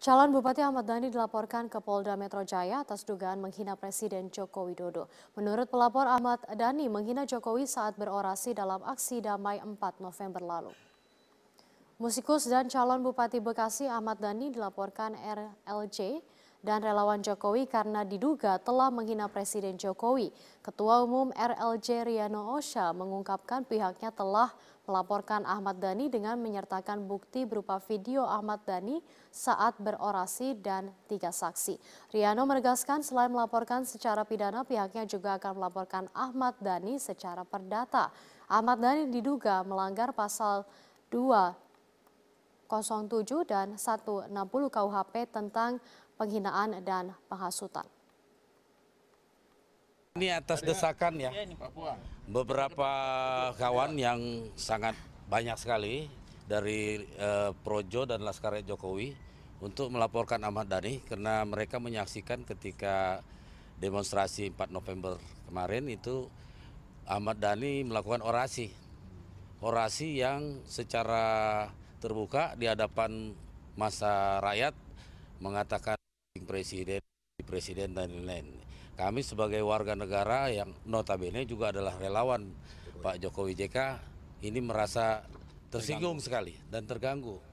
Calon Bupati Ahmad Dhani dilaporkan ke Polda Metro Jaya atas dugaan menghina Presiden Joko Widodo. Menurut pelapor Ahmad Dhani menghina Jokowi saat berorasi dalam aksi damai 4 November lalu. Musikus dan calon Bupati Bekasi Ahmad Dhani dilaporkan RLJ dan relawan Jokowi karena diduga telah menghina Presiden Jokowi. Ketua Umum RLJ Riano Osha mengungkapkan pihaknya telah melaporkan Ahmad Dhani dengan menyertakan bukti berupa video Ahmad Dhani saat berorasi dan tiga saksi. Riano menegaskan selain melaporkan secara pidana, pihaknya juga akan melaporkan Ahmad Dhani secara perdata. Ahmad Dhani diduga melanggar pasal 2 107 dan 160 KUHP tentang penghinaan dan penghasutan. Ini atas desakan ya, beberapa kawan yang sangat banyak sekali dari eh, Projo dan Laskar Jokowi untuk melaporkan Ahmad Dhani karena mereka menyaksikan ketika demonstrasi 4 November kemarin itu Ahmad Dhani melakukan orasi. Orasi yang secara terbuka di hadapan masa rakyat mengatakan presiden presiden dan lain-lain. Kami sebagai warga negara yang notabene juga adalah relawan Pak Jokowi JK ini merasa tersinggung sekali dan terganggu.